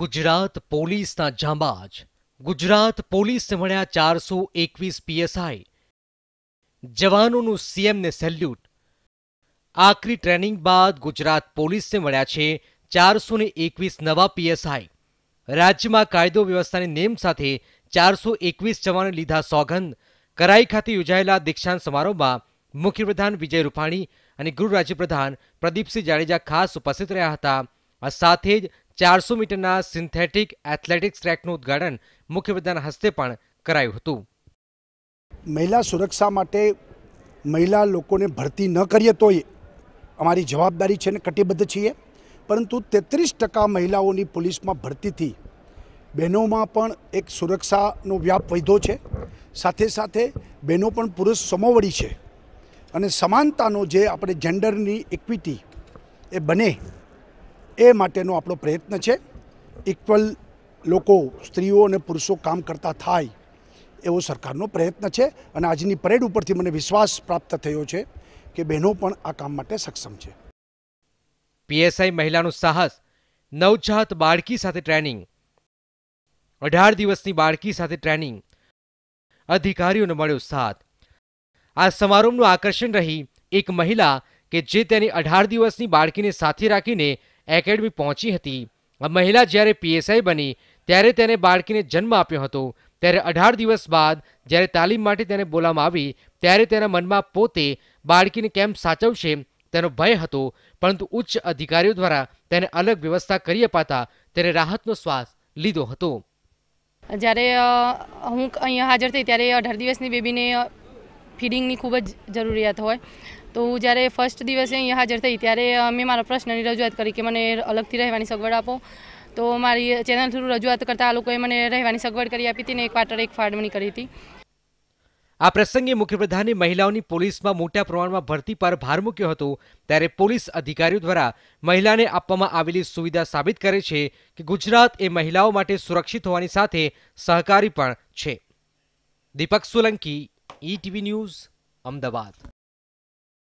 ગુજરાત પોલીસના જાંબાજ ગુજરાત પોલીસને મળ્યા ચારસો એકવીસ પીએસઆઈ જવાનોનું સીએમને સેલ્યુટ આખરી ટ્રેનિંગ બાદ ગુજરાત પોલીસને મળ્યા છે ચારસો ને એકવીસ નવા પીએસઆઈ રાજ્યમાં કાયદો વ્યવસ્થાની નેમ સાથે ચારસો એકવીસ જવાને લીધા સોગંદ કરાઈ ખાતે યોજાયેલા દીક્ષાંત સમારોહમાં મુખ્યપ્રધાન વિજય રૂપાણી અને ગૃહ રાજ્યપ્રધાન પ્રદીપસિંહ જાડેજા ખાસ ઉપસ્થિત રહ્યા હતા આ સાથે જ ચારસો મીટરના સિન્થેટિક એથ્લેટિક્સ ટ્રેકનું ઉદ્ઘાટન મુખ્યમંત્રીના હસ્તે પણ કરાયું હતું મહિલા સુરક્ષા માટે મહિલા લોકોને ભરતી ન કરીએ તોય અમારી જવાબદારી છે ને કટિબદ્ધ છીએ પરંતુ તેત્રીસ ટકા મહિલાઓની પોલીસમાં ભરતીથી બહેનોમાં પણ એક સુરક્ષાનો વ્યાપ વધ્યો છે સાથે સાથે બહેનો પણ પુરુષ સમોવડી છે અને સમાનતાનો જે આપણે જેન્ડરની ઇક્વિટી એ બને એ માટેનો આપણો પ્રયત્ન છે ઇક્વલ લોકો સ્ત્રીઓ અને પુરુષો કામ કરતા થાય એવો સરકારનો પ્રયત્ન છે અને આજની પરેડ ઉપરથી મને વિશ્વાસ પ્રાપ્ત થયો છે કે બહેનો પણ આ કામ માટે સક્ષમ છે પીએસઆઈ મહિલાનું સાહસ નવજાત બાળકી સાથે ટ્રેનિંગ અઢાર દિવસની બાળકી સાથે ટ્રેનિંગ અધિકારીઓને મળ્યો સાથ આ સમારોહનું આકર્ષણ રહી એક મહિલા કે જે તેની અઢાર દિવસની બાળકીને સાથે રાખીને એકેડમી પહોંચી હતી આ મહિલા જ્યારે પીએસઆઈ બની ત્યારે તેને બાળકીને જન્મ આપ્યો હતો ત્યારે અઢાર દિવસ બાદ જ્યારે તાલીમ માટે તેને બોલાવવામાં આવી ત્યારે તેના મનમાં પોતે બાળકીને કેમ સાચવશે તેનો ભય હતો પરંતુ ઉચ્ચ અધિકારીઓ દ્વારા તેને અલગ વ્યવસ્થા કરી અપાતા તેને રાહતનો શ્વાસ લીધો હતો જ્યારે હું અહીંયા હાજર થઈ ત્યારે અઢાર દિવસની બેબીને ફીડિંગની ખૂબ જ જરૂરિયાત હોય તો હું જ્યારે ફર્સ્ટ દિવસે અહીંયા હાજર થઈ ત્યારે મેં મારા પ્રશ્નની રજૂઆત કરી કે મને અલગથી રહેવાની સગવડ આપો તો મારી ચેનલ થ્રુ રજૂઆત કરતાં આ લોકોએ મને રહેવાની સગવડ કરી આપી હતી ને એક ક્વાર્ટર એક ફાળવણી કરી હતી આ પ્રસંગે મુખ્યપ્રધાને મહિલાઓની પોલીસમાં મોટા પ્રમાણમાં ભરતી પર ભાર મૂક્યો હતો ત્યારે પોલીસ અધિકારીઓ દ્વારા મહિલાને આપવામાં આવેલી સુવિધા સાબિત કરે છે કે ગુજરાત એ મહિલાઓ માટે સુરક્ષિત હોવાની સાથે સહકારી પણ છે દીપક સોલંકી ઈટીવી ન્યૂઝ અમદાવાદ